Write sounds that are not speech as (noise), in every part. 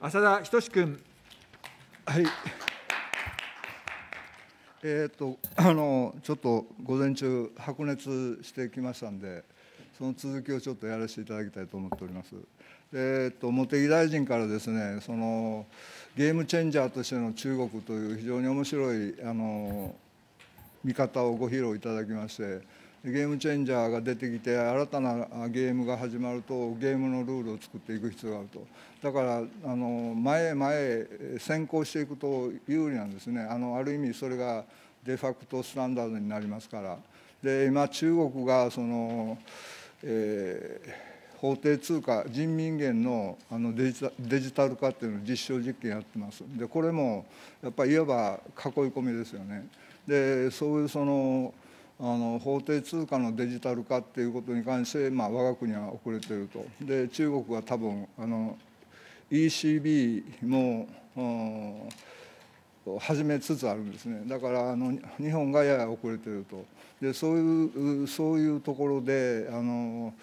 浅田仁君。はい。えっ、とあのちょっと午前中白熱してきましたんで、その続きをちょっとやらせていただきたいと思っております。えーと茂木大臣からですねそのゲームチェンジャーとしての中国という非常に面白いあの見方をご披露いただきましてゲームチェンジャーが出てきて新たなゲームが始まるとゲームのルールを作っていく必要があるとだからあの前へ前へ先行していくと有利なんですねあのある意味それがデファクトスタンダードになりますからで今中国がその、えー、法定通貨人民元のあのデジタデジタル化っていうのを実証実験やってますでこれもやっぱりいわば囲い込みですよねでそういうそのあの法定通貨のデジタル化っていうことに関して、まあ、我が国は遅れてるとで中国は多分あの ECB も始めつつあるんですねだからあの日本がやや遅れてるとでそういうそういうところであの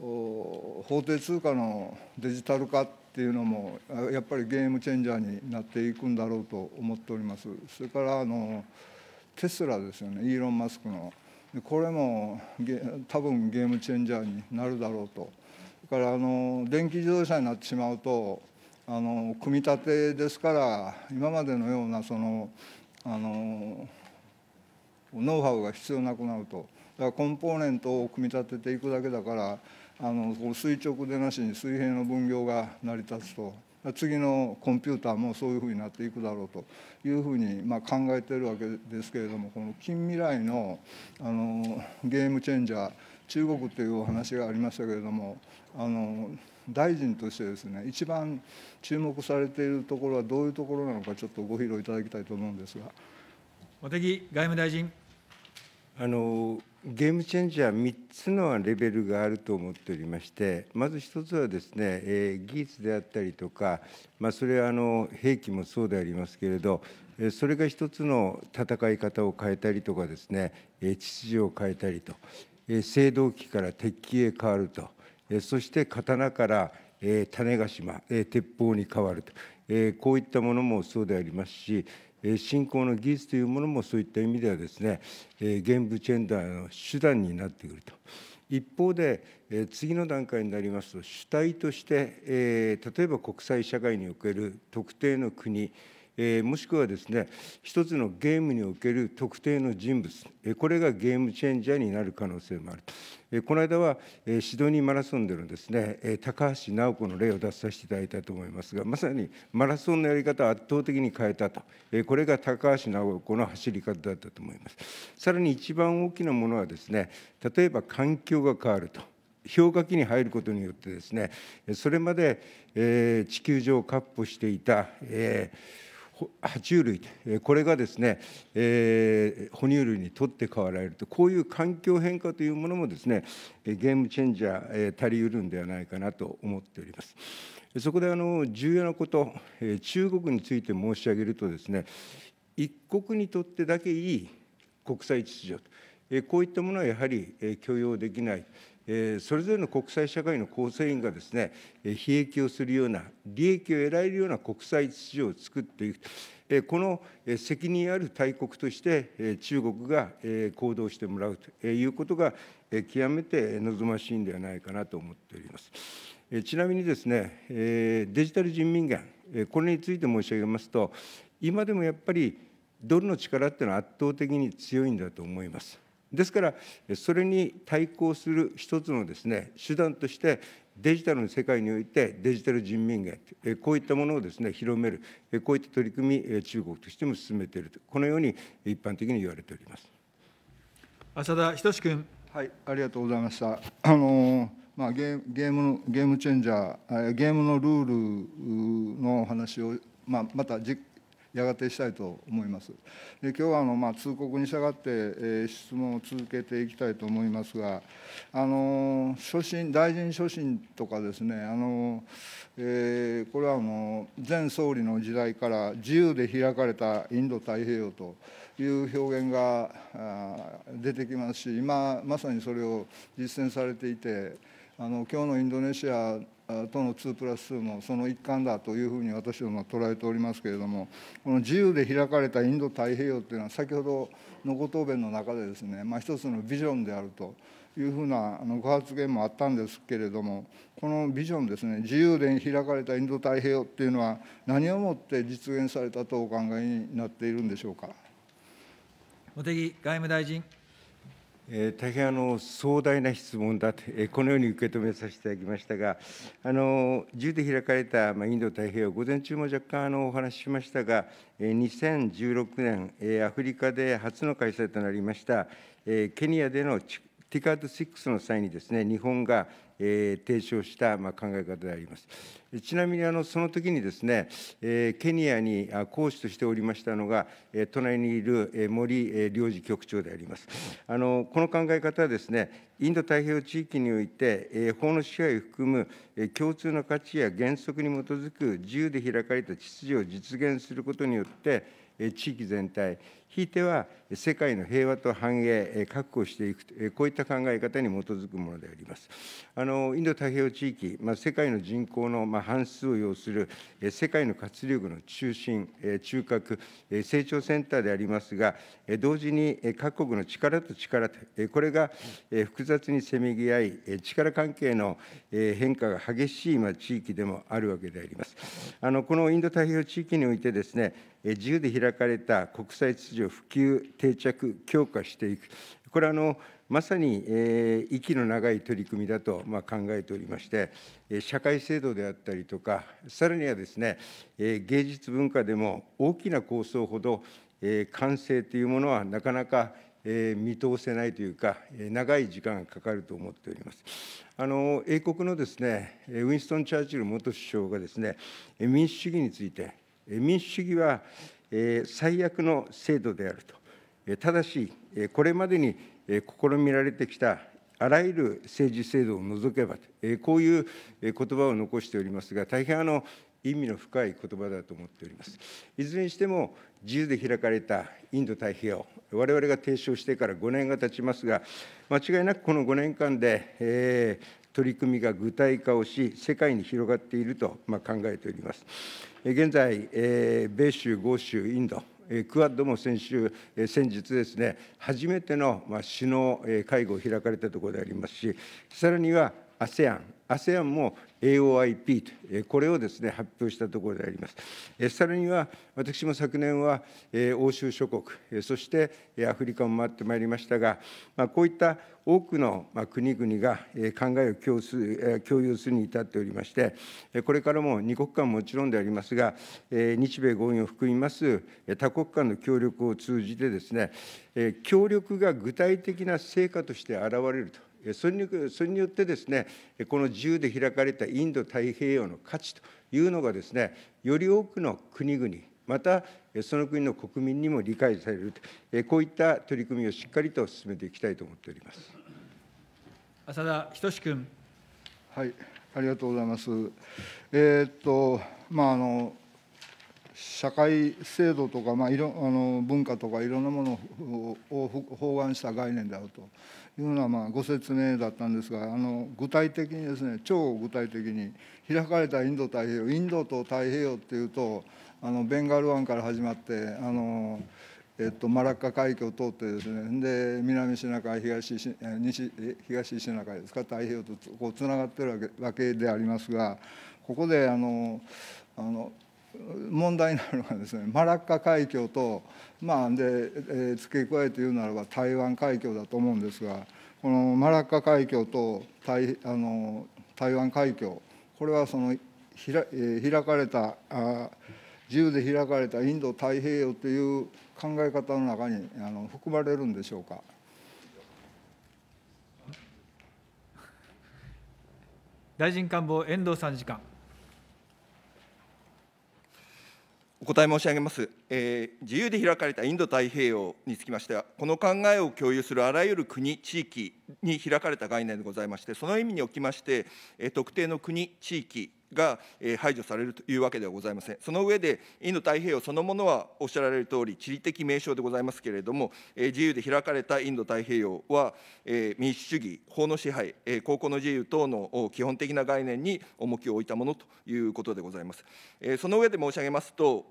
法定通貨のデジタル化っていうのもやっぱりゲームチェンジャーになっていくんだろうと思っております。それからあのテスラですよねイーロン・マスクのこれも多分ゲームチェンジャーになるだろうとだからあの電気自動車になってしまうとあの組み立てですから今までのようなそのあのノウハウが必要なくなるとだからコンポーネントを組み立てていくだけだからあの垂直でなしに水平の分業が成り立つと。次のコンピューターもそういうふうになっていくだろうというふうにま考えてるわけですけれどもこの近未来のあのゲームチェンジャー中国というお話がありましたけれどもあの大臣としてですね一番注目されているところはどういうところなのかちょっとご披露いただきたいと思うんですが茂木外務大臣あのゲームチェンジャー3つのレベルがあると思っておりましてまず1つはですね、えー、技術であったりとか、まあ、それはあの兵器もそうでありますけれどそれが1つの戦い方を変えたりとかですね秩序を変えたりと青銅器から鉄器へ変わるとそして刀から種子島鉄砲に変わるとこういったものもそうでありますし信仰の技術というものもそういった意味ではですね現物チェンダーの手段になってくると。一方で、次の段階になりますと主体として例えば国際社会における特定の国えー、もしくはですね一つのゲームにおける特定の人物、えー、これがゲームチェンジャーになる可能性もあると。えこの間は、えシドニーマラソンでのですね、え高橋尚子の例を出させていただいたと思いますがまさにマラソンのやり方を圧倒的に変えたと、えこれが高橋尚子の走り方だったと思いますさらに一番大きなものはですね例えば環境が変わると氷河期に入ることによってですねそれまで、え地球上を闊歩していた、えー爬虫類これがですね、えー、哺乳類にとって代わられるとこういう環境変化というものもですねゲームチェンジャー、えー、足りうるんではないかなと思っております。そこであの重要なこと、え中国について申し上げるとですね一国にとってだけいい国際秩序こういったものはやはり許容できない。それぞれの国際社会の構成員がですね、悲劇をするような、利益を得られるような国際秩序を作っていく、この責任ある大国として中国が行動してもらうということが極めて望ましいんではないかなと思っております。ちなみにですね、デジタル人民元、これについて申し上げますと、今でもやっぱりドルの力っていうのは圧倒的に強いんだと思います。ですから、それに対抗する一つのです、ね、手段として、デジタルの世界においてデジタル人民元、こういったものをです、ね、広める、こういった取り組み、中国としても進めていると、このように一般的に言われております浅田仁君。はい、ありがとうございました。あのまあ、ゲゲームのゲームチェンジャー、ゲームのルールの話を、まあ、またやがてしたいと思います。で今日はあの、まあ、通告に従って、え質問を続けていきたいと思いますが、あの所信大臣所信とかですね、あのえー、これはあの前総理の時代から自由で開かれたインド太平洋という表現が出てきますし、今まさにそれを実践されていて、あの今日のインドネシアとの2プラス2のその一環だというふうに私どもは捉えておりますけれども、この自由で開かれたインド太平洋というのは、先ほどのご答弁の中で、ですね、まあ、一つのビジョンであるというふうなご発言もあったんですけれども、このビジョンですね、自由で開かれたインド太平洋っていうのは、何をもって実現されたとお考えになっているんでしょうか。茂木外務大臣。えー、大変あの壮大な質問だと、えー、このように受け止めさせていただきましたが、あの10で開かれた、まあ、インド太平洋、午前中も若干あのお話ししましたが、えー、2016年、えー、アフリカで初の開催となりました、えー、ケニアでのティカード6の際にですね、日本がえ提唱した、ま考え方であります。ちなみにあのその時にですね、えケニアに講師としておりましたのが、え隣にいる、え森、えー、良局長であります。あのこの考え方はですね、インド太平洋地域において、え法の支配を含む、え共通の価値や原則に基づく自由で開かれた秩序を実現することによって、え地域全体、ひいては世界の平和と繁栄、確保していく、こういった考え方に基づくものであります。あのインド太平洋地域、まあ、世界の人口の、まあ、半数を要する世界の活力の中心、中核、成長センターでありますが、同時に各国の力と力と、これが複雑にせめぎ合い、力関係の変化が激しい、まあ、地域でもあるわけであります。あのこのインド太平洋地域においてですね、自由で開かれた国際秩序を普及、定着、強化していく、これあの、まさに、えー、息の長い取り組みだと、まあ、考えておりまして、社会制度であったりとか、さらにはですね、え芸術文化でも大きな構想ほど、え完成というものはなかなかえー、見通せないというか、長い時間がかかると思っております。あの英国のですねウィンストン・チャーチル元首相がですね民主主義について、民主主義は、最悪の制度であると、ただし、これまでに試みられてきたあらゆる政治制度を除けばと、こういう言葉を残しておりますが、大変あの意味の深い言葉だと思っております。いずれにしても、自由で開かれたインド太平洋、我々が提唱してから5年が経ちますが、間違いなくこの5年間で、えー、取り組みが具体化をし、世界に広がっていると、考えております。現在、米州、豪州、インド、クアッドも先週、先日ですね、初めての首脳会合を開かれたところでありますし、さらには ASEAN、ASEAN も AOIP と、これをですね、発表したところであります。さらには、私も昨年は、欧州諸国、そしてアフリカも回ってまいりましたが、こういった多くの国々が考えを共す共有するに至っておりまして、これからも2国間もちろんでありますが、日米合意を含みます多国間の協力を通じてですね、協力が具体的な成果として現れると。それにそれによってですね、この自由で開かれたインド太平洋の価値というのがですねより多くの国々またその国の国民にも理解されるとこういった取り組みをしっかりと進めていきたいと思っております浅田仁君。はいありがとうございます。えー、っとまああの社会制度とか、まあ、いろあの文化とかいろんなものを包含した概念であるというのはまあご説明だったんですがあの具体的にですね超具体的に開かれたインド太平洋インドと太平洋っていうとあのベンガル湾から始まってあの、えっと、マラッカ海峡を通ってですねで南シナ海東西東シナ海ですか太平洋とこうつながってるわけわけでありますがここであのあの問題なのがですねマラッカ海峡とまあで、えー、付け加えて言うならば台湾海峡だと思うんですがこのマラッカ海峡と台あの台湾海峡これはそのひら、えー、開かれたあ自由で開かれたインド太平洋という考え方の中にあの含まれるんでしょうか。大臣官房遠藤参事官。お答え申し上げます、えー、自由で開かれたインド太平洋につきましては、この考えを共有するあらゆる国、地域に開かれた概念でございまして、その意味におきまして、えー、特定の国、地域、が排除されるというわけではございません。その上で、インド太平洋そのものはおっしゃられるとおり、地理的名称でございますけれども、自由で開かれたインド太平洋は、民主主義、法の支配、高校の自由等の基本的な概念に重きを置いたものということでございます。その上で申し上げますと、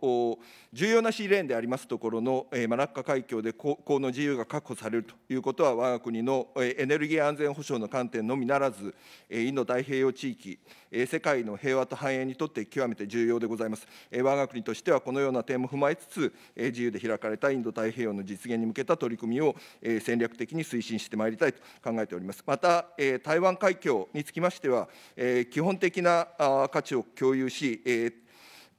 重要なシーレーンでありますところのマラッカ海峡で高校の自由が確保されるということは、我が国のエネルギー安全保障の観点のみならず、インド太平洋地域、世界の平平和と繁栄にとって極めて重要でございます。我が国としてはこのような点も踏まえつつ、自由で開かれたインド太平洋の実現に向けた取り組みを戦略的に推進してまいりたいと考えております。また、台湾海峡につきましては、基本的な価値を共有し、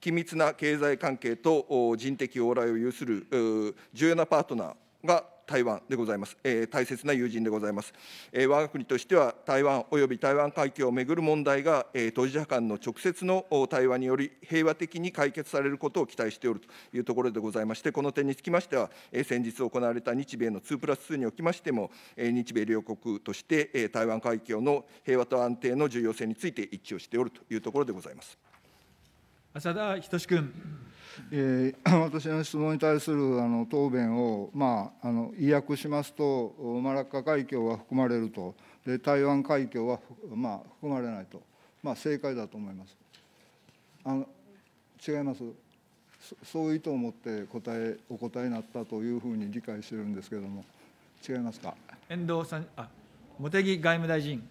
緊密な経済関係と人的往来を有する重要なパートナーが台湾でございます、えー、大切な友人でございます、えー、我が国としては台湾および台湾海峡をめぐる問題が、えー、当事者間の直接の対話により平和的に解決されることを期待しておるというところでございましてこの点につきましては、えー、先日行われた日米の2プラス2におきましても、えー、日米両国として、えー、台湾海峡の平和と安定の重要性について一致をしておるというところでございます浅田仁君。え (clears throat) 私の質問に対するあの答弁を、まあ、あの意訳しますと、マラッカ海峡は含まれると、で台湾海峡は、まあ、含まれないと、まあ、正解だと思います。あの違いますそういう意図を持って答えお答えになったというふうに理解してるんですけれども、違いますか遠藤さんあ茂木外務大臣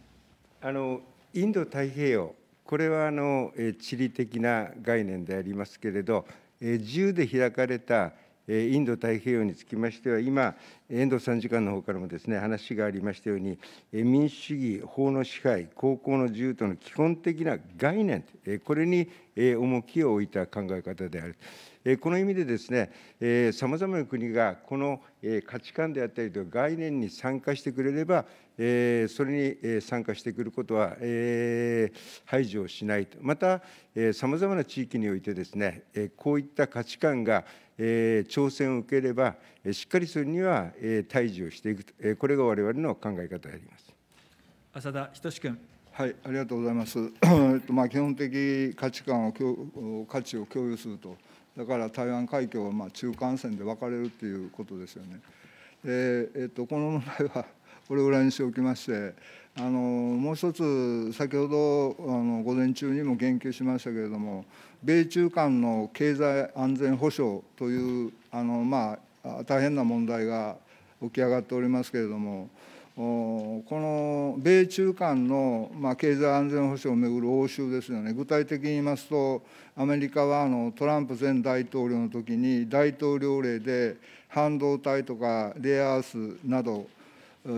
あの。インド太平洋これはあの地理的な概念でありますけれど自由で開かれたインド太平洋につきましては、今、遠藤参事官の方からもですね、話がありましたように、民主主義、法の支配、高校の自由との基本的な概念、これに重きを置いた考え方である。この意味でですね、さまざまな国がこの価値観であったりと概念に参加してくれれば、えそれに参加してくることは、え排除をしないと、また、さまざまな地域においてですね、えこういった価値観がえ挑戦を受ければ、しっかりするにはえ退治をしていくと、えこれが我々の考え方であります浅田仁君。はい、ありがとうございます。まあ、基本的価値観を価値を共有すると、だから台湾海峡はま中間線で分かれるということですよね。でえっと、この問題はこれぐらいにしておきまして、あのもう一つ、先ほどあの午前中にも言及しましたけれども、米中間の経済安全保障というあの、まあ、大変な問題が起き上がっておりますけれども、この米中間の、まあ、経済安全保障をめぐる応酬ですよね、具体的に言いますと、アメリカはあのトランプ前大統領の時に、大統領令で半導体とかレアアースなど、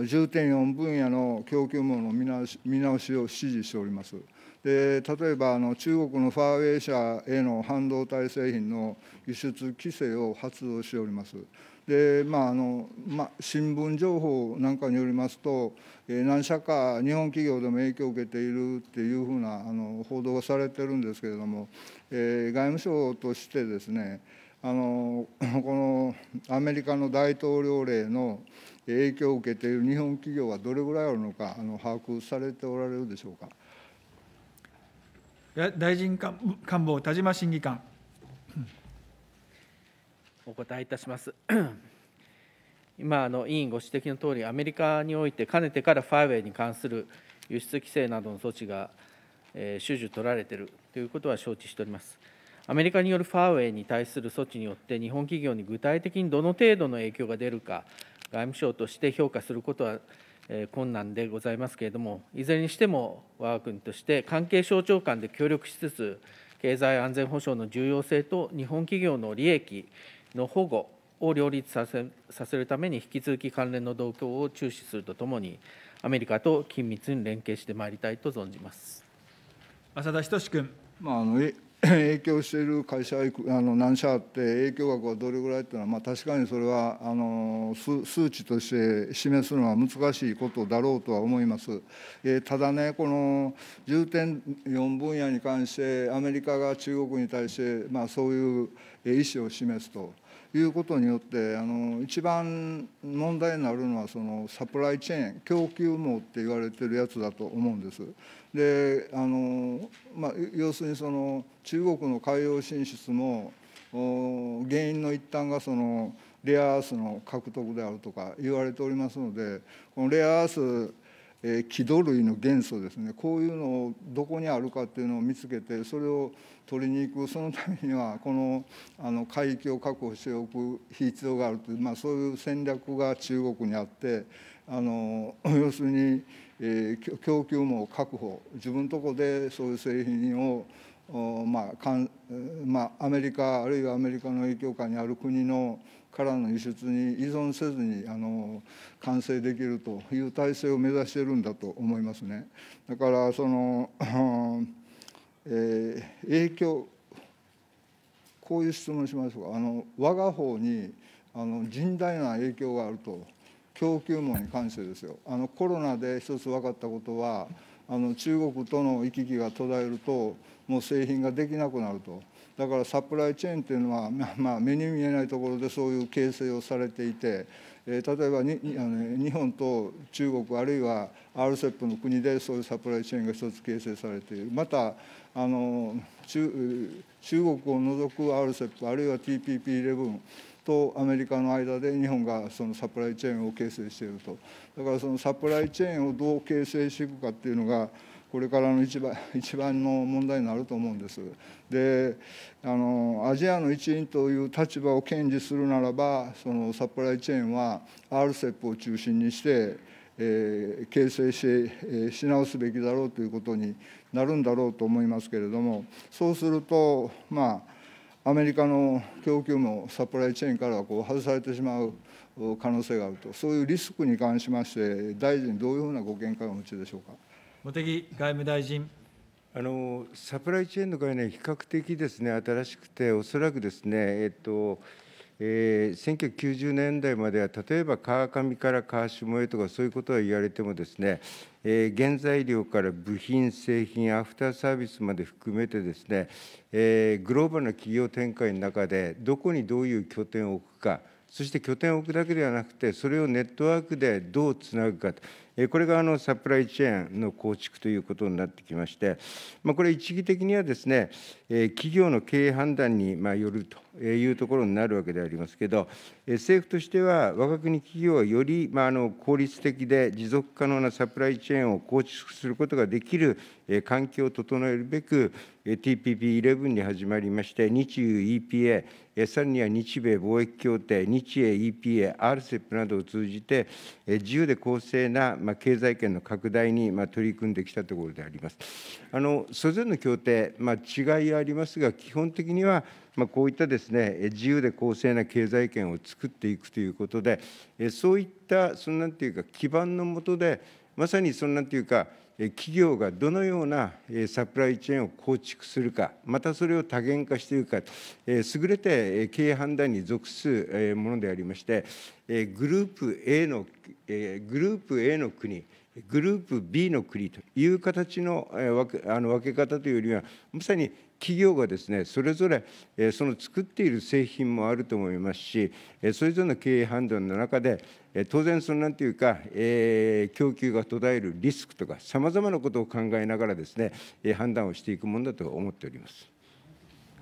重点4分野の供給網の見直し見直しを指示しております。で例えばあの中国のファーウェイ社への半導体製品の輸出規制を発動しております。でまああのま新聞情報なんかによりますと、えー、何社か日本企業でも影響を受けているっていうふうなあの報道がされてるんですけれども、えー、外務省としてですねあのこのアメリカの大統領令の、影響を受けている日本企業はどれぐらいあるのか、あの把握されておられるでしょうか。大臣官官房田島審議官。お答えいたします。(coughs) 今あの、委員ご指摘の通り、アメリカにおいて、かねてからファーウェイに関する輸出規制などの措置が、えー、種取られているということは承知しております。アメリカによるファーウェイに対する措置によって、日本企業に具体的にどの程度の影響が出るか、外務省として評価することは困難でございますけれども、いずれにしても我が国として関係省庁間で協力しつつ、経済安全保障の重要性と日本企業の利益の保護を両立させさせるために、引き続き関連の動向を注視するとともに、アメリカと緊密に連携してまいりたいと存じます。浅田仁君、まああの影響している会社あの何社あって影響額はどれぐらいっていうのは、まあ、確かにそれはあの数値として示すのは難しいことだろうとは思います、えー、ただねこの重点4分野に関してアメリカが中国に対して、まあ、そういう意思を示すということによってあの一番問題になるのはそのサプライチェーン供給網って言われてるやつだと思うんです。であの、まあ、要するにその中国の海洋進出も原因の一端がそのレアアースの獲得であるとか言われておりますのでこのレアアースえー、気類の元素ですねこういうのをどこにあるかっていうのを見つけてそれを取りに行くそのためにはこの (laughs) あの海域を確保しておく必要があるという、まあ、そういう戦略が中国にあってあの (laughs) 要するに、えー、供給網確保自分のとこでそういう製品をまあかんまあ、アメリカあるいはアメリカの影響下にある国のからの輸出に依存せずにあの完成できるという体制を目指しているんだと思いますね。だからその (laughs) えー、影響こういう質問しましょうかあの我が方にあの甚大な影響があると供給網に関してですよあのコロナで一つ分かったことはあの中国との行き来が途絶えるともう製品ができなくなるとだからサプライチェーンっていうのは、まあ、目に見えないところでそういう形成をされていて、えー、例えばにあの日本と中国あるいは RCEP の国でそういうサプライチェーンが一つ形成されているまたあの中中国を除く RCEP あるいは TPP11 とアメリカの間で日本がそのサプライチェーンを形成しているとだからそのサプライチェーンをどう形成していくかっていうのがこれからの一番 (laughs) 一番の問題になると思うんです。であのアジアの一員という立場を堅持するならばそのサプライチェーンは RCEP を中心にしてえ形成し,、えし直すべきだろうということになるんだろうと思いますけれどもそうするとまあアメリカの供給もサプライチェーンからこう外されてしまう可能性があるとそういうリスクに関しまして大臣どういうふうなご見解をお持ちでしょうか茂木外務大臣あのサプライチェーンの概念、比較的ですね新しくて、おそらくですね、えっと、えー、1990年代までは例えば川上から川下へとかそういうことは言われてもですね、えー、原材料から部品製品アフターサービスまで含めてですね、えー、グローバルな企業展開の中でどこにどういう拠点を置くかそして拠点を置くだけではなくて、それをネットワークでどうつなぐかと、これがあのサプライチェーンの構築ということになってきまして、まあ、これ、一義的にはですね、企業の経営判断にまよるというところになるわけでありますけど、政府としては、我が国企業はより効率的で持続可能なサプライチェーンを構築することができる環境を整えるべく、TPP11 に始まりまして、日 e EPA、さらには日米貿易協定、日英 EPA、RCEP などを通じて、自由で公正な経済圏の拡大に取り組んできたところであります。あのそれぞれの協定、まあ、違いはありますが、基本的にはまあ、こういったですね自由で公正な経済圏を作っていくということでそういったそのなんていうか基盤のもとでまさにそのなんていうか企業がどのようなサプライチェーンを構築するか、またそれを多元化しているか、優れて経営判断に属するものでありまして、グループ A のグループ A の国、グループ B の国という形の分け方というよりは、まさに企業がですねそれぞれ、えその作っている製品もあると思いますし、えそれぞれの経営判断の中で、え当然そのなんていうか、え供給が途絶えるリスクとかさまざまなことを考えながらですね、え判断をしていくものだと思っております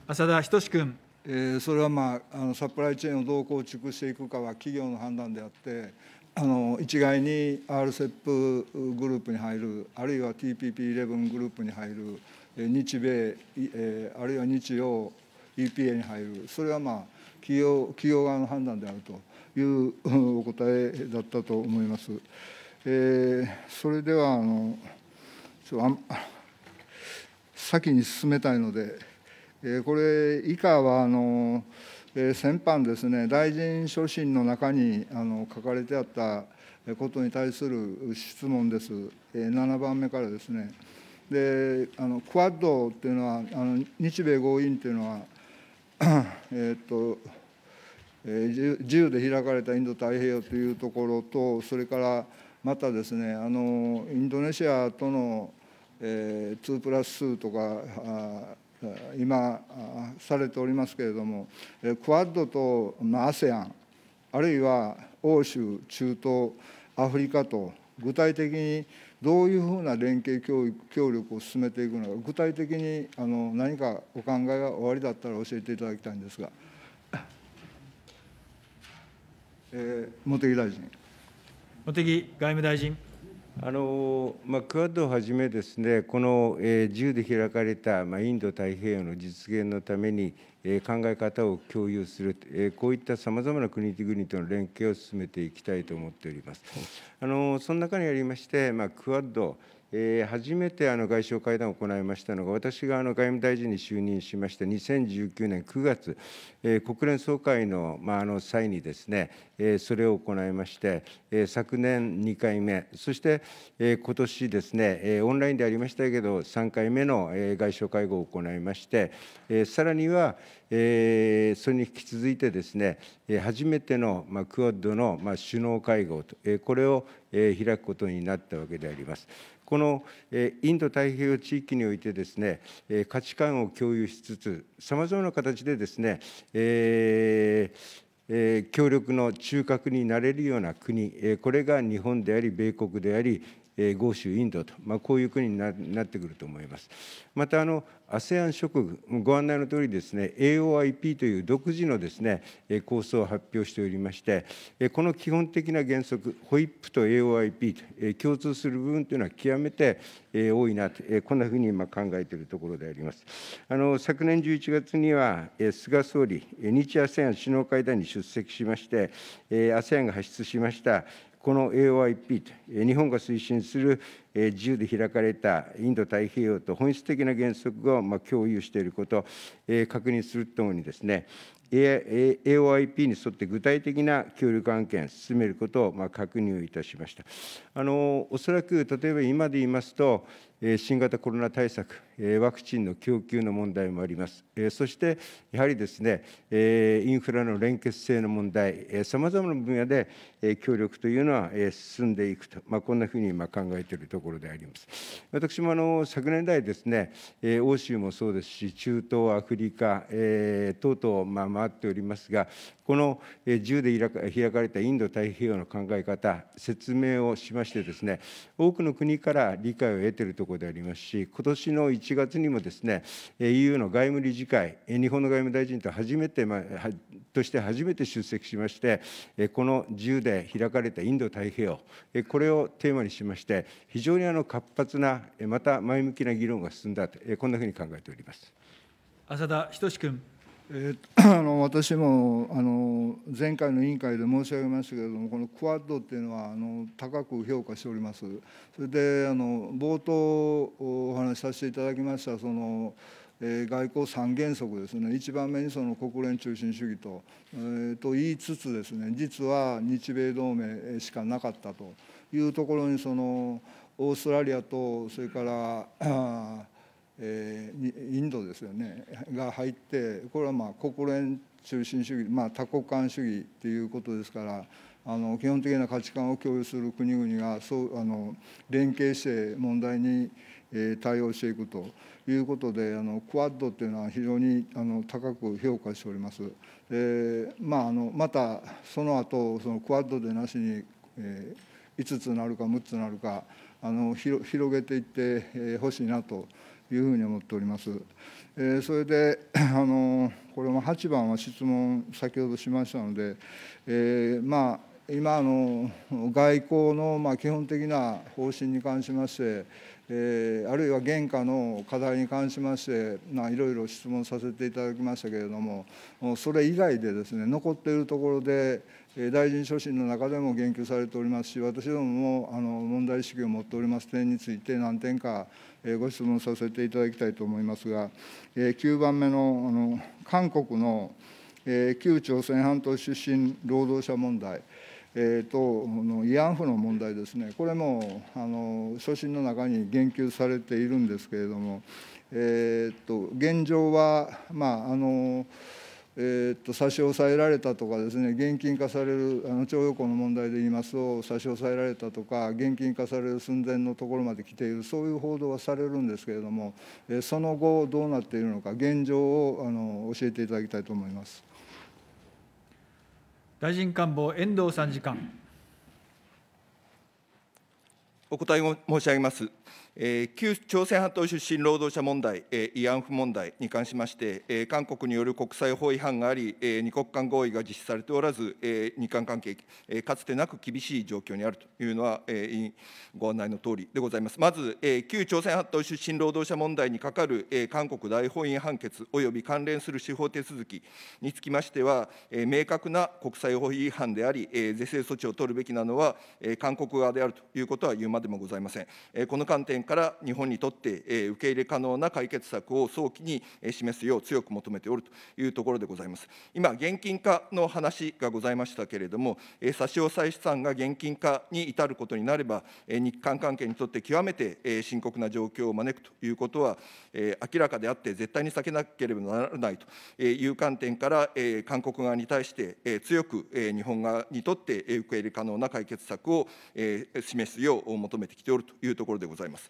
浅田仁君。えそれは、まあ、あのサプライチェーンをどう構築していくかは企業の判断であってあの一概に RCEP グループに入るあるいは TPP11 グループに入る日米、あるいは日曜 EPA に入る、それはまあ企業企業側の判断であるというお答えだったと思います。えー、それではあのちょあ先に進めたいので、えー、これ以下はあの、えー、先般ですね大臣所信の中にあの書かれてあったことに対する質問です、えー、7番目からですね。であのクアッドっていうのはあの日米豪印っていうのは (clears throat) えっと自由で開かれたインド太平洋というところとそれからまたですねあのインドネシアとの、えー、2プラス2とか今されておりますけれどもクアッドと ASEAN あるいは欧州中東アフリカと具体的にどういうふうな連携協力を進めていくのか、具体的にあの何かお考えがおありだったら教えていただきたいんですが。えー、茂木大臣。茂木外務大臣。あのまあ、クアッドをはじめですねこの、えー、自由で開かれた、まあ、インド太平洋の実現のために、えー、考え方を共有する、えー、こういったさまざまな国々との連携を進めていきたいと思っております。あのその中にありまして、まあ、クアッド初めて外相会談を行いましたのが、私が外務大臣に就任しました2019年9月、国連総会の際にですね、それを行いまして、昨年2回目、そしてことしですね、オンラインでありましたけど、3回目の外相会合を行いまして、さらには、それに引き続いてですね、初めてのクアッドの首脳会合と、これを開くことになったわけであります。このインド太平洋地域においてですね、価値観を共有しつつ、さまざまな形でですね、え協力の中核になれるような国、これが日本であり、米国であり、豪州、インドと、まあ、こういう国になってくると思います。またあの ASEAN 諸国、ご案内のとおりですね、AOIP という独自のですね構想を発表しておりまして、この基本的な原則、ホイップと AOIP と共通する部分というのは極めて多いなと、こんなふうに今考えているところであります。あの昨年11月には、菅総理、日 ASEAN 首脳会談に出席しまして、ASEAN が発出しましたこの AOIP、日本が推進する自由で開かれたインド太平洋と本質的な原則をまあ共有していること、確認するとともにですね、AOIP に沿って具体的な協力案件進めることをまあ確認をいたしました。あのおそらく例えば今で言いますと、新型コロナ対策、ワクチンの供給の問題もあります。そして、やはりですね、インフラの連結性の問題、さまざまな分野で協力というのは進んでいくと、まあ、こんなふうに今考えているとところであります。私もあの昨年来ですね、えー、欧州もそうですし、中東、アフリカ、えー、等々、まあ、回っておりますが、この10で開かれたインド太平洋の考え方、説明をしましてですね、多くの国から理解を得ているところでありますし、今年の1月にもですね、EU の外務理事会、日本の外務大臣と初めて、ま、として初めて出席しまして、この10で開かれたインド太平洋、これをテーマにしまして、非常にあの活発な、また前向きな議論が進んだと、こんなふうに考えております。浅田仁君。えー、あの私もあの前回の委員会で申し上げましたけれどもこのクアッドっていうのはあの高く評価しておりますそれであの冒頭お話しさせていただきましたその、えー、外交三原則ですね一番目にその国連中心主義と,、えー、と言いつつですね実は日米同盟しかなかったというところにそのオーストラリアとそれからえー、インドですよねが入ってこれはまあ国連中心主義、まあ、多国間主義っていうことですからあの基本的な価値観を共有する国々がそうあの連携して問題に、え対応していくということであのクアッドっていうのは非常にあの高く評価しております。でまあ、あのまたその後そのクアッドでなしに、えー、5つなるか6つなるかあの広げていってほしいなと。いうふうに思っております。えそれで、(coughs) あのこれも8番は質問、先ほどしましたので、えまあ、今あの、外交のま基本的な方針に関しまして、えあるいは現下の課題に関しまして、まあ、いろいろ質問させていただきましたけれども、それ以外でですね残っているところで、大臣所信の中でも言及されておりますし、私どももあの問題意識を持っております点について、何点かご質問させていただきたいと思いますが、9番目のあの韓国の旧朝鮮半島出身労働者問題、えと、の慰安婦の問題ですね、これもあの所信の中に言及されているんですけれども、えーと、と現状は、まああのえー、っと差し押さえられたとかですね現金化されるあの徴用工の問題で言いますと差し押さえられたとか現金化される寸前のところまで来ているそういう報道はされるんですけれども、えー、その後どうなっているのか現状をあの教えていただきたいと思います。大臣官房遠藤参事官お答えを申し上げます。え旧朝鮮半島出身労働者問題、え慰安婦問題に関しまして、え韓国による国際法違反があり、え二国間合意が実施されておらず、え日韓関係、えかつてなく厳しい状況にあるというのは、えご案内のとおりでございます。まず、え旧朝鮮半島出身労働者問題にかかる、え韓国大法院判決および関連する司法手続きにつきましては、え明確な国際法違反であり、え是正措置を取るべきなのは、え韓国側であるということは言うまでもございません。えこの観点から日本にとって受け入れ可能な解決策を早期に示すよう強く求めておるというところでございます。今、現金化の話がございましたけれども、差し押さえ資産が現金化に至ることになれば、日韓関係にとって極めて深刻な状況を招くということは明らかであって、絶対に避けなければならないという観点から、韓国側に対して強く日本側にとって受け入れ可能な解決策を示すよう求めてきておるというところでございます。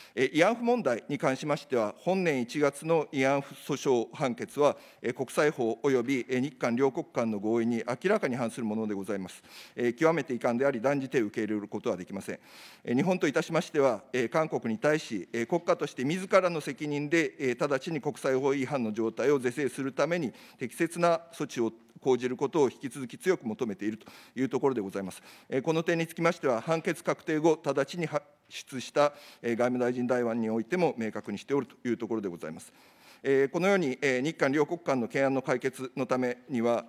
慰安婦問題に関しましては、本年1月の慰安婦訴訟判決は、国際法及び日韓両国間の合意に明らかに反するものでございます。極めて遺憾であり、断じて受け入れることはできません。日本といたしましては、韓国に対し、国家として自らの責任で直ちに国際法違反の状態を是正するために、適切な措置を講じることを引き続き強く求めているというところでございます。この点につきましては、判決確定後、直ちに発出した外務大臣近湾においても明確にしておるというところでございます。このように日韓両国間の懸案の解決のためには、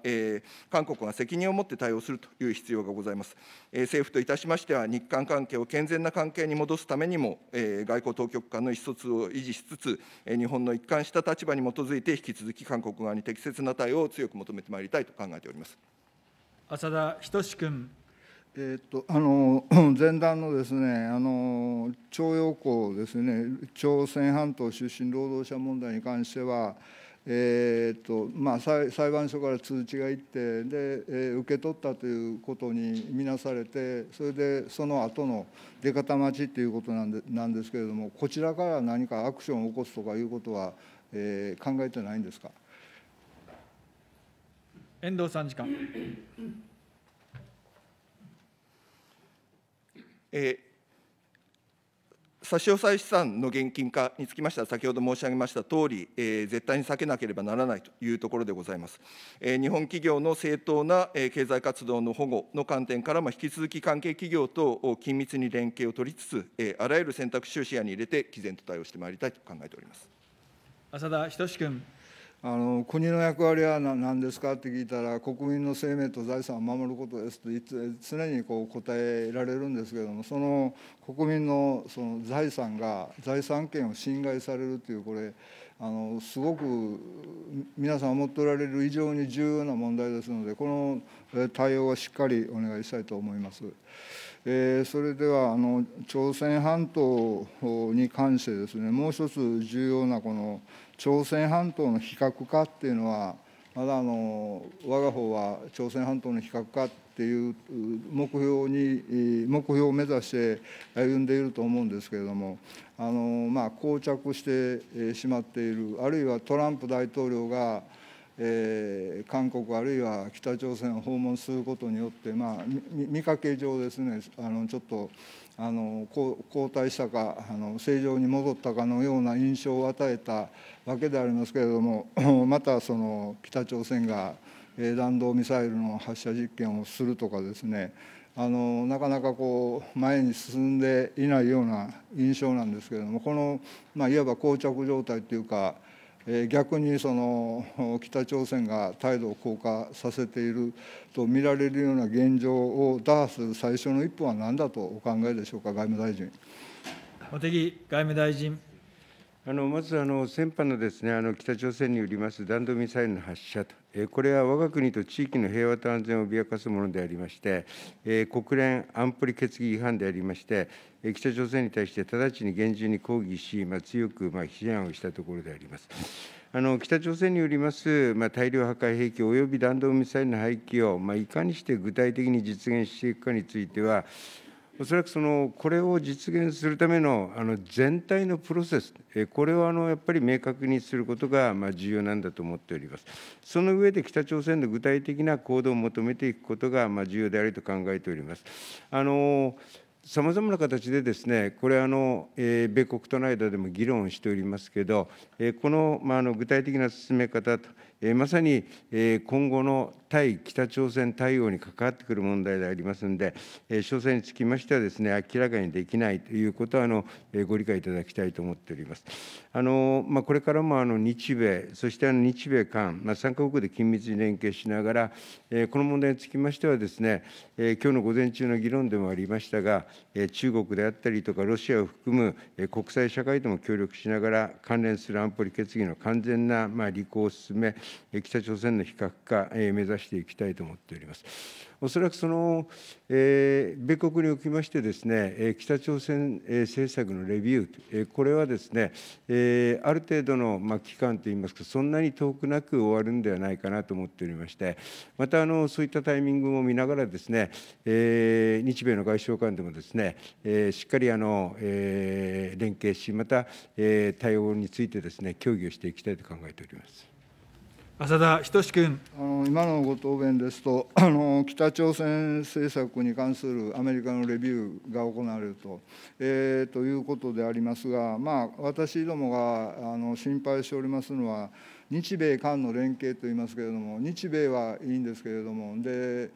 韓国が責任を持って対応するという必要がございます。政府といたしましては、日韓関係を健全な関係に戻すためにも、外交当局間の意思疎通を維持しつつ、日本の一貫した立場に基づいて、引き続き韓国側に適切な対応を強く求めてまいりたいと考えております。浅田均君。えっと、あの (clears throat) 前段のですねあの徴用工ですね朝鮮半島出身労働者問題に関しては、えーとまあ、裁判所から通知がいってで、えー、受け取ったということに見なされてそれでその後の出方待ちということなんでなんですけれどもこちらから何かアクションを起こすとかいうことは、えー、考えてないんですか遠藤参事官。差し押さえ資産の現金化につきましては、先ほど申し上げましたとおり、絶対に避けなければならないというところでございます。日本企業の正当な経済活動の保護の観点からも、引き続き関係企業と緊密に連携を取りつつ、あらゆる選択肢を視野に入れて、毅然と対応してまいりたいと考えております。浅田均君。あの国の役割は何ですかって聞いたら国民の生命と財産を守ることですと常にこう答えられるんですけどもその国民のその財産が財産権を侵害されるというこれあのすごく皆さん思っておられる以上に重要な問題ですのでこの対応はしっかりお願いしたいと思います。えー、それではあの朝鮮半島に関してですねもう一つ重要なこの朝鮮半島の非核化っていうのは、まだあの我が方は朝鮮半島の非核化っていう目標に、目標を目指して歩んでいると思うんですけれども、あのまあ、膠着してしまっている、あるいはトランプ大統領が、えー、韓国あるいは北朝鮮を訪問することによって、まあ、見かけ上ですねあのちょっとあの後退したかあの正常に戻ったかのような印象を与えたわけでありますけれども (clears throat) またその北朝鮮が弾道ミサイルの発射実験をするとかですねあのなかなかこう前に進んでいないような印象なんですけれどもこの、まあ、いわば膠着状態というか逆にその北朝鮮が態度を硬化させていると見られるような現状を打破する最初の一歩は何だとお考えでしょうか、外務大臣。茂木外務大臣。まず、先般のですね、北朝鮮によります弾道ミサイルの発射と、これは我が国と地域の平和と安全を脅かすものでありまして、国連安保理決議違反でありまして、北朝鮮に対して直ちに厳重に抗議し、強く非難をしたところであります。北朝鮮によります、大量破壊兵器および弾道ミサイルの廃棄を、いかにして具体的に実現していくかについては、おそらくそのこれを実現するためのあの全体のプロセス、これをあのやっぱり明確にすることがまあ重要なんだと思っております。その上で北朝鮮の具体的な行動を求めていくことがまあ重要であると考えております。あのさまざまな形でですね、これあの、え米国との間でも議論をしておりますけど、えこの,、まあ、あの具体的な進め方と、えまさに、え今後の対北朝鮮対応に関わってくる問題でありますので、詳細につきましてはです、ね、明らかにできないということはあのご理解いただきたいと思っております。あのまあ、これからもあの日米、そしてあの日米韓、まあ、3か国で緊密に連携しながら、えこの問題につきましてはですね、え今日の午前中の議論でもありましたが、え中国であったりとかロシアを含む、え国際社会とも協力しながら関連する安保理決議の完全な、ま履行を進め、北朝鮮の非核化、え目指ししていきたいと思っております。おそらくその、えー、米国におきましてですね、北朝鮮政策のレビュー、これはですね、えー、ある程度の、まあ、期間といいますか、そんなに遠くなく終わるんではないかなと思っておりまして、またあのそういったタイミングも見ながらですね、えー、日米の外相間でもですね、えしっかりあの、え連携し、また、え対応についてですね、協議をしていきたいと考えております。浅田仁君あの今のご答弁ですと (clears throat) あの、北朝鮮政策に関するアメリカのレビューが行われると,、えー、ということでありますが、まあ、私どもがあの心配しておりますのは、日米韓の連携といいますけれども、日米はいいんですけれども、で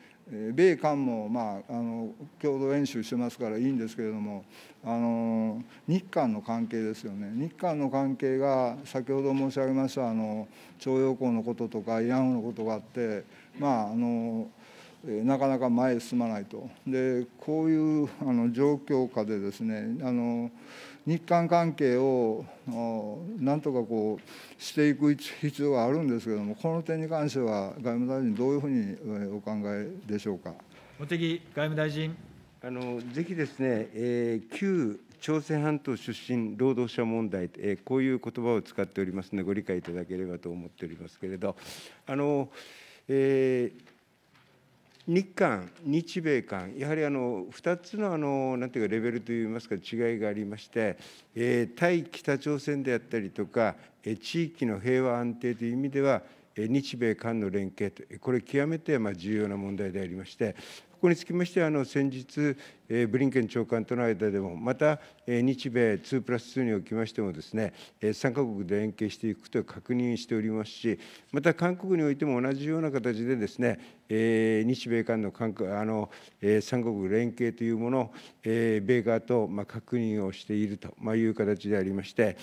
米韓も、まあ、あの共同演習してますからいいんですけれどもあの、日韓の関係ですよね、日韓の関係が先ほど申し上げましたあの徴用工のこととか慰安婦のことがあって、まああのなかなか前へ進まないと、でこういうあの状況下でですねあの日韓関係をなんとかこうしていく必要があるんですけれども、この点に関しては外務大臣、どういうふうにお考えでしょうか茂木外務大臣。あのぜひですね、えー、旧朝鮮半島出身労働者問題、えー、こういう言葉を使っておりますので、ご理解いただければと思っておりますけれど、あのえー日韓、日米韓、やはりあの2つのあのなんていうか、レベルといいますか、違いがありまして、えー、対北朝鮮であったりとか、え地域の平和安定という意味では、日米韓の連携と、これ、極めてまあ重要な問題でありまして、ここにつきましては、あの先日、ブリンケン長官との間でも、また日米2プラス2におきましてもですね、3か国で連携していくと確認しておりますし、また韓国においても同じような形でですね、日米韓の韓あの3か国連携というものを米側と確認をしているという形でありまして、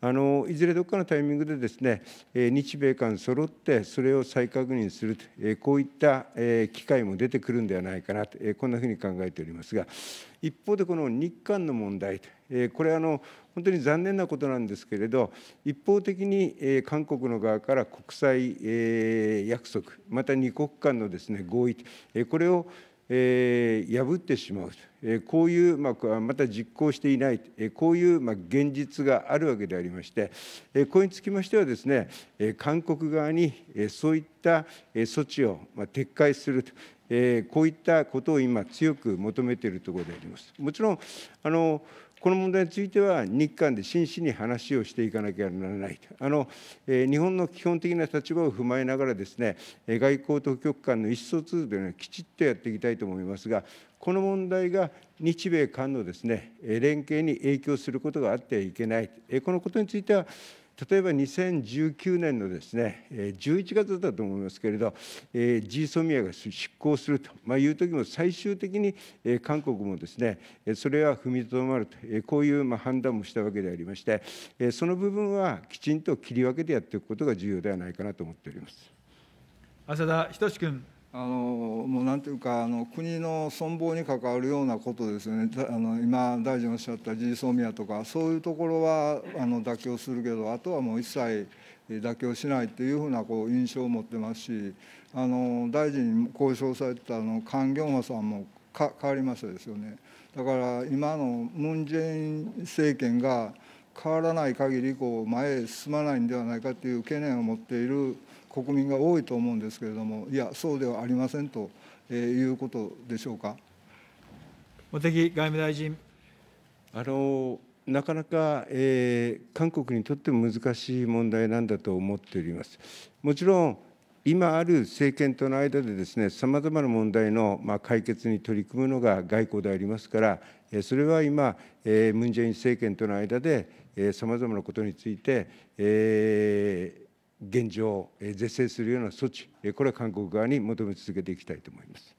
あのいずれどこかのタイミングでですね、日米韓揃ってそれを再確認すると、こういった機会も出てくるんではないかなと、こんなふうに考えておりますが、一方でこの日韓の問題、これあの本当に残念なことなんですけれど、一方的に韓国の側から国際約束、また2国間のですね合意、これを破ってしまう、こういう、また実行していない、こういう現実があるわけでありまして、これにつきましてはです、ね、韓国側にそういった措置を撤回するとえー、こういったことを今、強く求めているところであります。もちろんあのこの問題については、日韓で真摯に話をしていかなきゃならないと、あの、えー、日本の基本的な立場を踏まえながらです、ね、外交当局間の意思疎通というのはきちっとやっていきたいと思いますが、この問題が日米韓のです、ね、連携に影響することがあってはいけない、このことについては、例えば2019年のですね11月だったと思いますけれど GSOMIA が執行するという時も最終的に韓国もですねそれは踏みとどまるとこういう判断もしたわけでありましてその部分はきちんと切り分けてやっていくことが重要ではないかなと思っております。浅田仁君あのもうなんていうかあの国の存亡に関わるようなことですよねあの今大臣おっしゃったジーソミアとかそういうところはあの妥協するけどあとはもう一切妥協しないっていうふうなこう印象を持ってますしあの大臣に交渉されてたあの菅行ギさんも変わりましたですよねだから今のムン・ジェイン政権が変わらない限りこう前へ進まないんではないかという懸念を持っている国民が多いと思うんですけれども、いや、そうではありませんとえいうことでしょうか茂木外務大臣。あのなかなか、えー、韓国にとっても難しい問題なんだと思っております。もちろん今ある政権との間でですね、さまざまな問題の、まあ、解決に取り組むのが外交でありますから、それは今、えムン・ジェイン政権との間で、さまざまなことについて、えー現状を是正するような措置、これは韓国側に求め続けていきたいと思います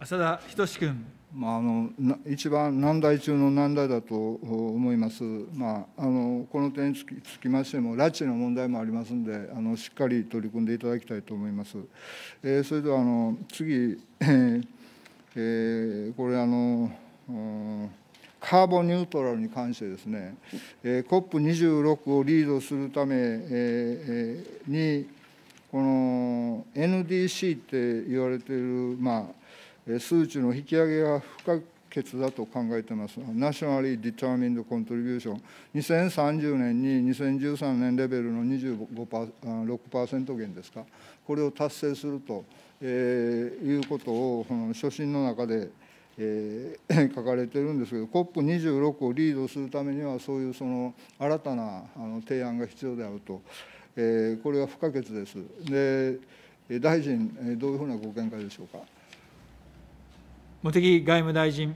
浅田仁君。まあ、あの一番難題中の難題だと思います、まあ、あのこの点につきつきましても、拉致の問題もありますんであの、しっかり取り組んでいただきたいと思います。えー、それではあの次、えーえー、これあの、うんカーボンニュートラルに関してですね、えー、COP26 をリードするため、に、この NDC って言われている、まあ、数値の引き上げが不可欠だと考えてます、ナショナリー・ディターミンド・コントリビューション、2030年に2013年レベルの26%減ですか、これを達成すると、えー、いうことを、その初心の中でえー、(laughs) 書かれてるんですけど COP26 をリードするためにはそういうその新たなあの提案が必要であると、えー、これは不可欠です。で大臣、どういうふうなご見解でしょうか。茂木外務大臣。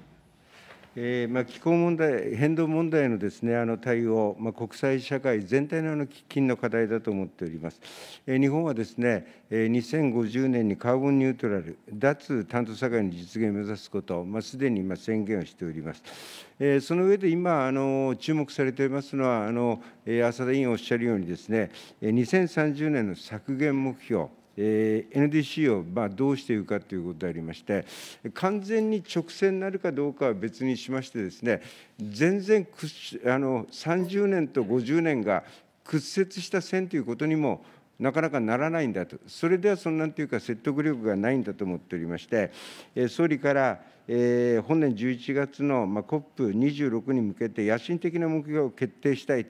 まあ、気候問題、変動問題のです、ね、あの対応、まあ、国際社会全体のあの喫緊の課題だと思っております。日本はですね、2050年にカーボンニュートラル、脱炭素社会の実現を目指すこと、まあ、すでに今、宣言をしております。その上で今、あの注目されておりますのは、あの浅田委員おっしゃるようにですね、2030年の削減目標、えー、NDC をまあどうしていくかということでありまして完全に直線になるかどうかは別にしましてですね全然くあの30年と50年が屈折した線ということにもなかなかならないんだと、それではそんなんというか説得力がないんだと思っておりまして、総理から、えー、本年11月の、COP26 に向けて野心的な目標を決定したい、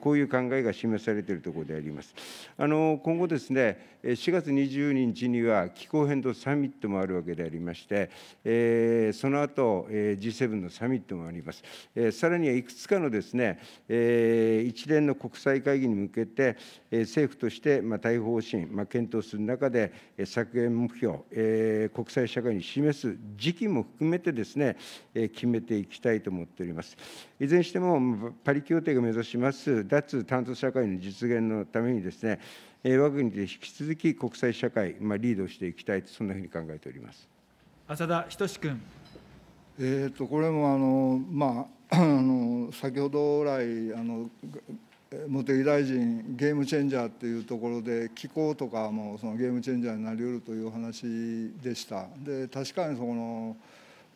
こういう考えが示されているところであります。あの今後ですね、4月20日には気候変動サミットもあるわけでありまして、えその後 G7 のサミットもあります。えさらにはいくつかのですね、え一連の国際会議に向けて、え政府としてま対方針、ま検討する中で削減目標、え国際社会に示す時期も含めてですね、え決めていきたいと思っております。いずれにしてもパリ協定が目指します脱炭素社会の実現のためにですね、我が国で引き続き国際社会、まあ、リードしていきたいと、そんなふうに考えております浅田仁君。えーと、これもあの、まあ、(clears throat) あの先ほど来あの茂木大臣ゲームチェンジャーっていうところで気候とかもそのゲームチェンジャーになりうるというお話でした。で確かにその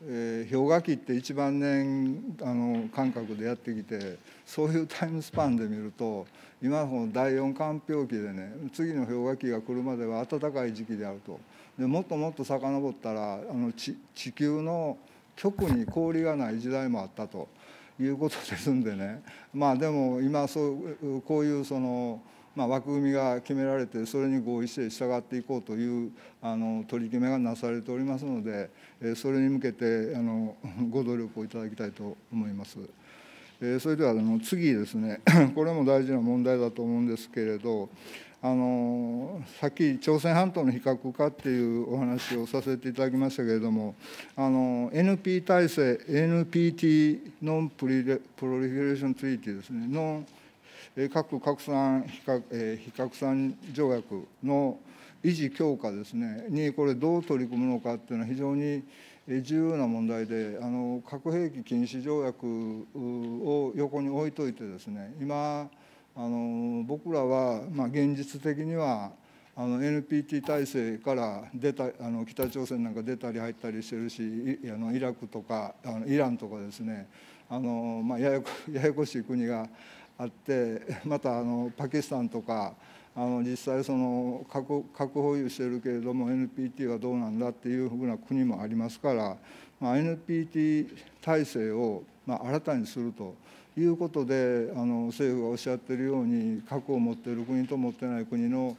えー、氷河期って1万年あの間隔でやってきてそういうタイムスパンで見ると今この第4間氷期でね次の氷河期が来るまでは暖かい時期であるとでもっともっと遡ったらあの地地球の極に氷がない時代もあったということですんでねまあでも今そうこういうその。まあ、枠組みが決められてそれに合意して従っていこうというあの取り決めがなされておりますのでそれに向けてあの (laughs) ご努力をいただきたいと思います。それではあの次ですね (coughs) これも大事な問題だと思うんですけれどあのさっき朝鮮半島の非核化っていうお話をさせていただきましたけれどもあの NP 体制 NPT ノンプリプロリフェレーショントリーティーですねノン核拡散非核,、非核散条約の維持強化ですねにこれどう取り組むのかっていうのは非常に重要な問題であの核兵器禁止条約を横に置いといてですね今あの僕らは、まあ、現実的には NPT 体制から出たあの北朝鮮なんか出たり入ったりしてるしあのイラクとかあのイランとかですねあの、まあ、ややこ (laughs) ややこしい国があって (laughs) またあのパキスタンとかあの実際その核核保有してるけれども NPT はどうなんだっていうふうな国もありますから、まあ、NPT 体制をまあ新たにするということであの政府がおっしゃっているように核を持っている国と持ってない国の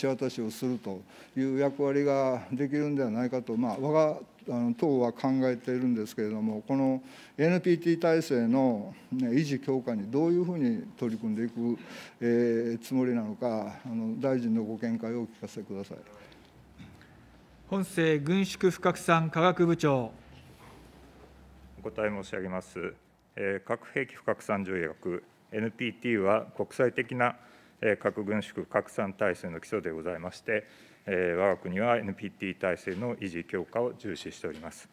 橋渡しをするという役割ができるんではないかと、まあ、我があの党は考えているんですけれども、この NPT 体制の、ね、維持、強化にどういうふうに取り組んでいく、えー、つもりなのかあの、大臣のご見解をお聞かせください本政軍縮不拡散科学部長。お答え申し上げます。えー、核兵器不拡散条約 NPT は国際的な核軍縮・拡散体制の基礎でございまして、えー、我が国は NPT 体制の維持・強化を重視しております。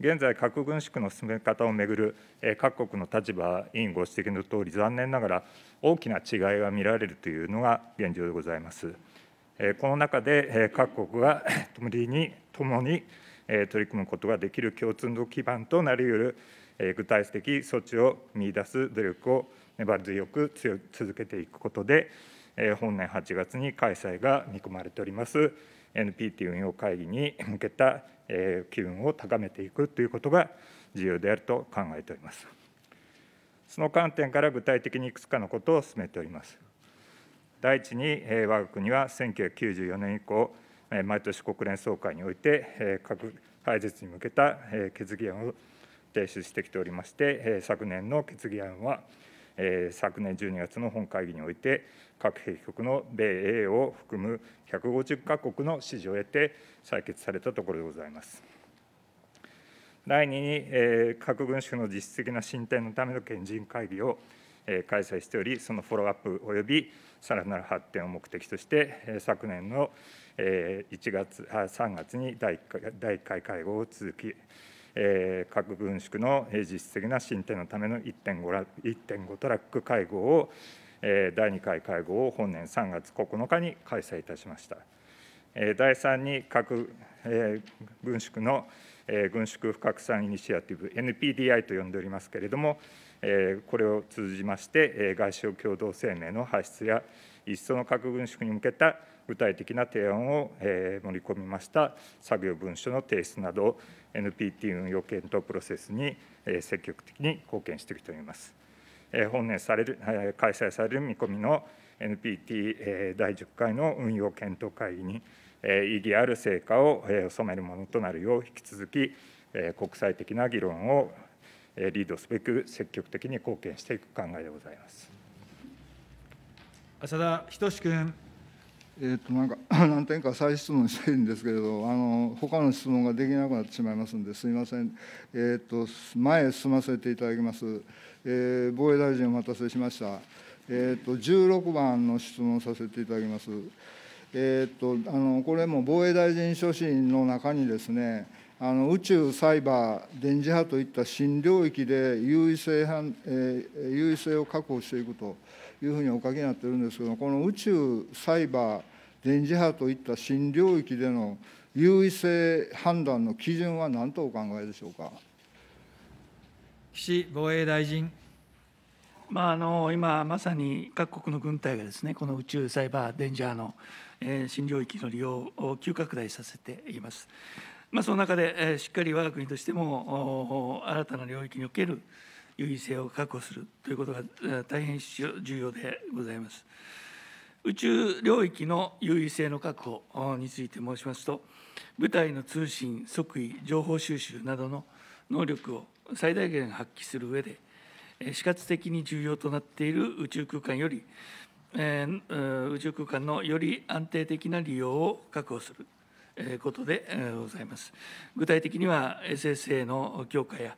現在、核軍縮の進め方をめぐる、えー、各国の立場、委員ご指摘のとおり、残念ながら大きな違いが見られるというのが現状でございます。えー、この中で、えー、各国が (clears throat) 共に共に、えー、取り組むことができる共通の基盤となりうる、えー、具体的措置を見出す努力を粘り強く続けていくことで、え本年8月に開催が見込まれております NPT 運用会議に向けた、え機運を高めていくということが重要であると考えております。その観点から具体的にいくつかのことを進めております。第一に、え我が国は1994年以降、え毎年国連総会において、え核廃絶に向けた、え決議案を提出してきておりまして、え昨年の決議案は、え昨年12月の本会議において、核兵器局の米英を含む150か国の支持を得て採決されたところでございます。第2に、え核軍縮の実質的な進展のための賢人会議を、え開催しており、そのフォローアップおよびさらなる発展を目的として、え昨年の、え1月あ3月に第 1, 回第1回会合を続き、核軍縮の実質的な進展のための 1.5, トラック会合を、第2回会合を本年3月9日に開催いたしました。第3に核、軍縮の、軍縮不拡散イニシアティブ NPDI と呼んでおりますけれども、これを通じまして、外相共同声明の発出や一層の核軍縮に向けた具体的な提案を、盛り込みました作業文書の提出など、NPT 運用検討プロセスに積極的に貢献してきておます。本年される開催される見込みの NPT 第10回の運用検討会議に意義ある成果を収めるものとなるよう引き続き国際的な議論をリードすべく積極的に貢献していく考えでございます。浅田仁君。えー、となんか (clears throat) 何点か再質問したいんですけれどあの他の質問ができなくなってしまいますのですみません、えーと、前進ませていただきます、えー、防衛大臣お待たせしました、えーと、16番の質問させていただきます、えーとあのこれも防衛大臣所信の中にですねあの宇宙、サイバー、電磁波といった新領域で優位性,、えー、優位性を確保していくというふうにお書きになっているんですけどこの宇宙、サイバー、電磁波といった新領域での優位性判断の基準は何とお考えでしょうか岸防衛大臣。まあ、あの今まさに各国の軍隊がですねこの宇宙サイバーデンジャーの、え新領域の利用を急拡大させています。まあ、その中で、えー、しっかり我が国としても新たな領域における優位性を確保するということが、えー、大変重要でございます。宇宙領域の優位性の確保について申しますと、部隊の通信、即位、情報収集などの能力を最大限発揮する上で、死活的に重要となっている宇宙空間より、えー、宇宙空間のより安定的な利用を確保することでございます。具体的には SSA の強化や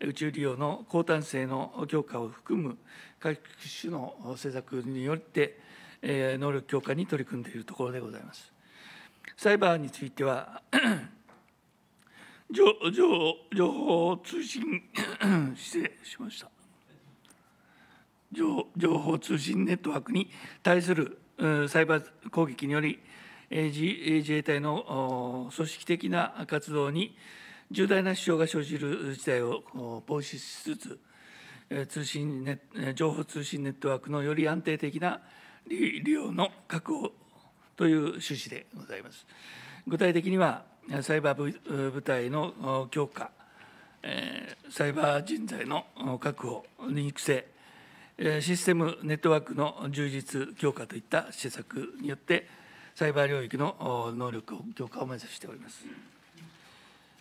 宇宙利用の高端性の強化を含む各種の政策によって能力強化に取り組んでいるところでございます。サイバーについては (coughs) 情情報通信 (coughs) 失礼しました情情報通信ネットワークに対するサイバー攻撃により自衛隊の組織的な活動に重大な支障が生じる事態を防止しつつ、通信ネ情報通信ネットワークのより安定的な利用の確保という趣旨でございます。具体的には、サイバー部隊の強化、サイバー人材の確保、育成、システム、ネットワークの充実、強化といった施策によって、サイバー領域の能力を強化を目指しております。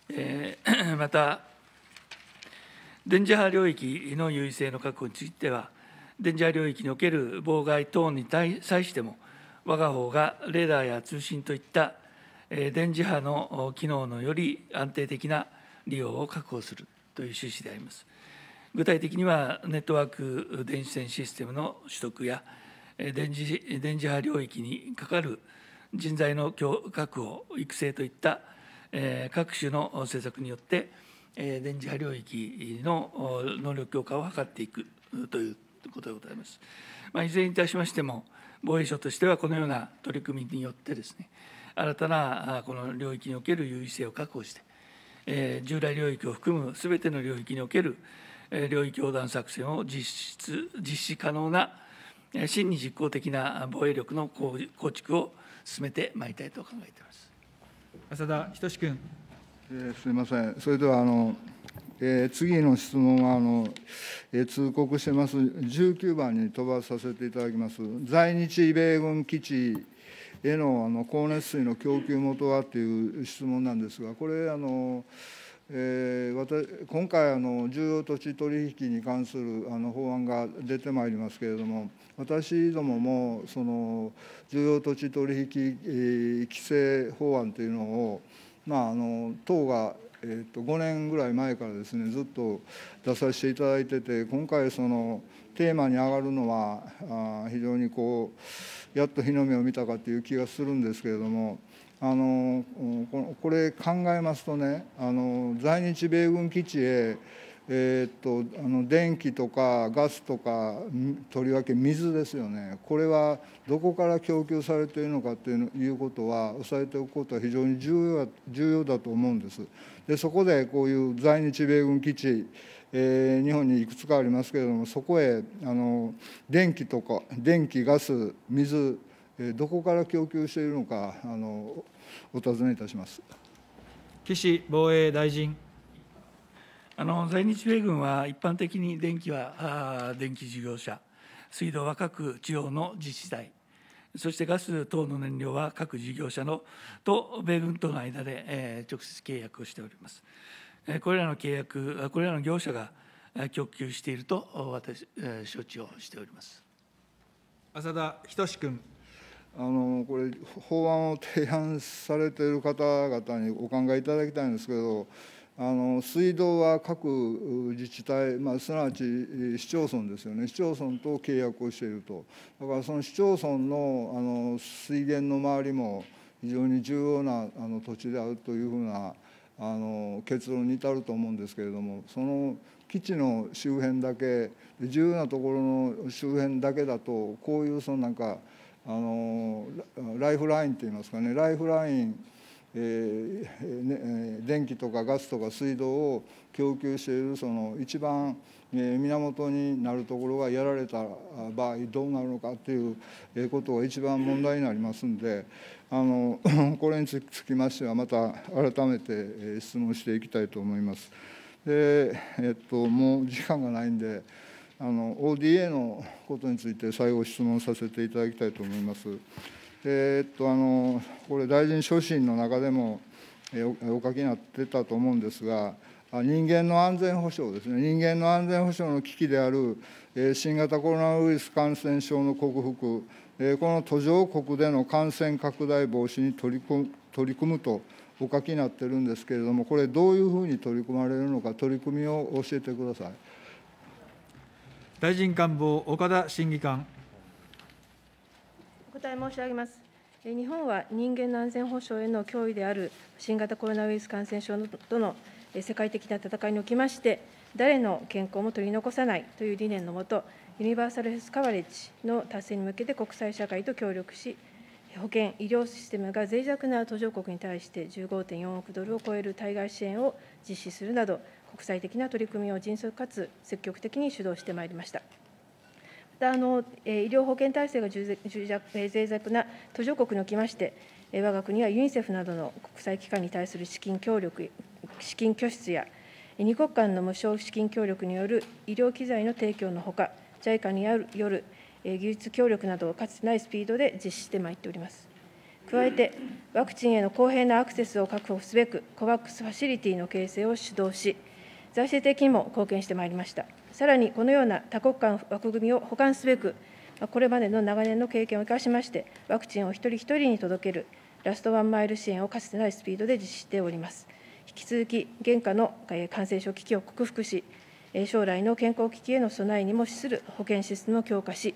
えー、(clears throat) また、電磁波領域の優位性の確保については、電磁波領域における妨害等に対しても、我が方がレーダーや通信といった電磁波の機能のより安定的な利用を確保するという趣旨であります。具体的には、ネットワーク電子線システムの取得や、電磁電磁波領域にかかる人材の確保、育成といった、え各種の政策によって、え電磁波領域の能力強化を図っていくということでございます。まあ、いずれにいたしましても、防衛省としてはこのような取り組みによってですね、新たなこの領域における優位性を確保して、え従来領域を含むすべての領域における領域横断作戦を実質実施可能な真に実効的な防衛力の構築を進めてまいりたいと考えています浅田仁君、えー、すみません、それではあの、えー、次の質問はあの、えー、通告してます、19番に飛ばさせていただきます、在日米軍基地へのあの高熱水の供給元はという質問なんですが、これ、あのえー、今回あの、重要土地取引に関するあの法案が出てまいりますけれども、私どももその重要土地取引、えー、規制法案というのを、まあ、あの党が、えーと、5年ぐらい前からですねずっと出させていただいてて、今回その、テーマに上がるのは、あ非常にこうやっと日の目を見たかという気がするんですけれども。あのこれ考えますとねあの在日米軍基地へ、えー、っとあの電気とかガスとかとりわけ水ですよねこれはどこから供給されているのかということは押さえておくことは非常に重要重要だと思うんです。でそこでこういう在日米軍基地えー、日本にいくつかありますけれどもそこへあの電気とか電気ガス水どこから供給しているのか、あのお尋ねいたします岸防衛大臣。あの在日米軍は一般的に電気は電気事業者、水道は各地方の自治体、そしてガス等の燃料は各事業者のと米軍との間で、えー、直接契約をしております。これらの契約、これらの業者が供給していると私、承知をしております。浅田仁君。あのこれ法案を提案されている方々にお考えいただきたいんですけどあの水道は各自治体、まあ、すなわち市町村ですよね、市町村と契約をしていると、だからその市町村のあの水源の周りも非常に重要なあの土地であるというふうなあの結論に至ると思うんですけれども、その基地の周辺だけ、重要なところの周辺だけだと、こういうそのなんか、あのライフラインっていいますかねライフライン、えー電気とかガスとか水道を供給しているその一番源になるところがやられた場合どうなるのかっていうことが一番問題になりますんであの (clears throat) これにつきましてはまた改めて質問していきたいと思います。でえっと、もう時間がないんであの ODA のことについて最後質問させていただきたいと思います。えー、っとあのこれ大臣所信の中でもお書きになってたと思うんですが、人間の安全保障ですね、人間の安全保障の危機である新型コロナウイルス感染症の克服、この途上国での感染拡大防止に取り組む取り組むとお書きになってるんですけれども、これ、どういうふうに取り組まれるのか、取り組みを教えてください。大臣官房、岡田審議官。お答え申し上げます。日本は人間の安全保障への脅威である新型コロナウイルス感染症との世界的な戦いにおきまして、誰の健康も取り残さないという理念のもと、ユニバーサルヘルスカバレッジの達成に向けて国際社会と協力し、保健・医療システムが脆弱な途上国に対して15.4億ドルを超える対外支援を実施するなど、国際的な取り組みを迅速かつ積極的に主導してまいりました。またあの医療保険体制が脆弱な途上国におきまして、我が国はユニセフなどの国際機関に対する資金協力、資金拠出や、2国間の無償資金協力による医療機材の提供のほか、JICA による技術協力などをかつてないスピードで実施してまいっております。加えて、ワクチンへの公平なアクセスを確保すべく、COVAX ファシリティの形成を主導し、財政的にも貢献してまいりました。さらに、このような多国間枠組みを補完すべく、これまでの長年の経験を生かしまして、ワクチンを一人一人に届けるラストワンマイル支援をかつてないスピードで実施しております。引き続き、現下の感染症危機を克服し、将来の健康危機への備えにも資する保健システムを強化し、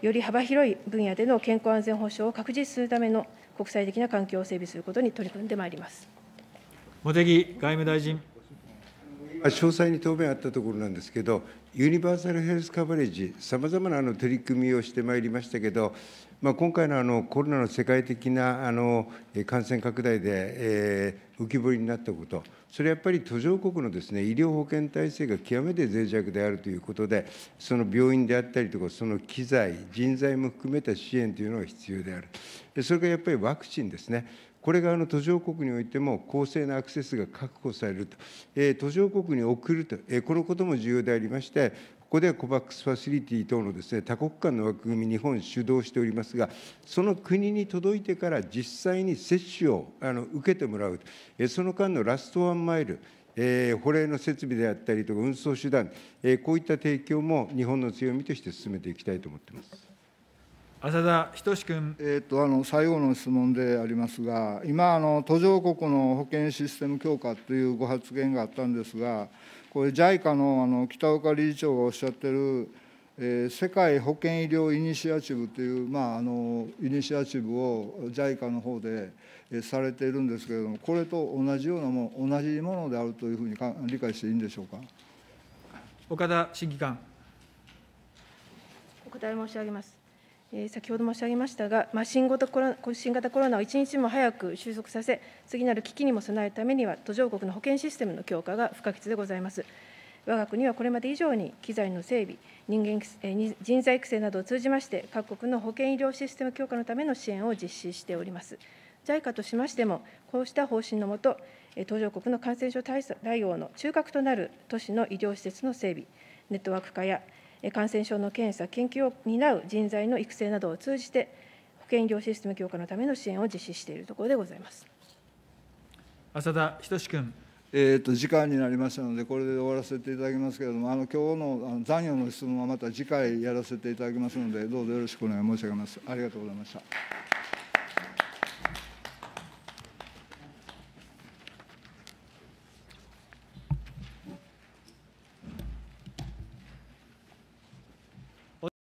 より幅広い分野での健康安全保障を確実するための国際的な環境を整備することに取り組んでまいります茂木外務大臣。詳細に答弁あったところなんですけど、ユニバーサルヘルスカバレッジ、さまざまなあの取り組みをしてまいりましたけど、まあ、今回のあのコロナの世界的なあの感染拡大で、えー、浮き彫りになったこと、それはやっぱり途上国のです、ね、医療保険体制が極めて脆弱であるということで、その病院であったりとか、その機材、人材も含めた支援というのが必要である、それからやっぱりワクチンですね。これが途上国においても公正なアクセスが確保されると、途上国に送ると、このことも重要でありまして、ここでは COVAX ファシリティ等のです、ね、多国間の枠組み、日本主導しておりますが、その国に届いてから実際に接種をあの受けてもらうと、えその間のラストワンマイル、えー、保冷の設備であったりとか、運送手段、えこういった提供も日本の強みとして進めていきたいと思っています。浅田仁君、えっと、あの最後の質問でありますが、今あの、途上国の保険システム強化というご発言があったんですが、これ、JICA のあの北岡理事長がおっしゃってる、え世界保健医療イニシアチブという、まあ、あのイニシアチブを JICA の方で、えされているんですけれども、これと同じようなもの、同じものであるというふうにか理解していいんでしょうか。岡田審議官お答え申し上げます。先ほど申し上げましたが、新型コロ新型コロナを一日も早く収束させ、次なる危機にも備えるためには、途上国の保健システムの強化が不可欠でございます。我が国はこれまで以上に機材の整備人間、人材育成などを通じまして、各国の保健医療システム強化のための支援を実施しております。JICA としましても、こうした方針のもと、途上国の感染症対応の中核となる都市の医療施設の整備、ネットワーク化や感染症の検査・研究を担う人材の育成などを通じて、保健医療システム強化のための支援を実施しているところでございます浅田仁君。えーと、時間になりましたので、これで終わらせていただきますけれども、あの今日のの残余の質問はまた次回やらせていただきますので、どうぞよろしくお願い申し上げます。ありがとうございました。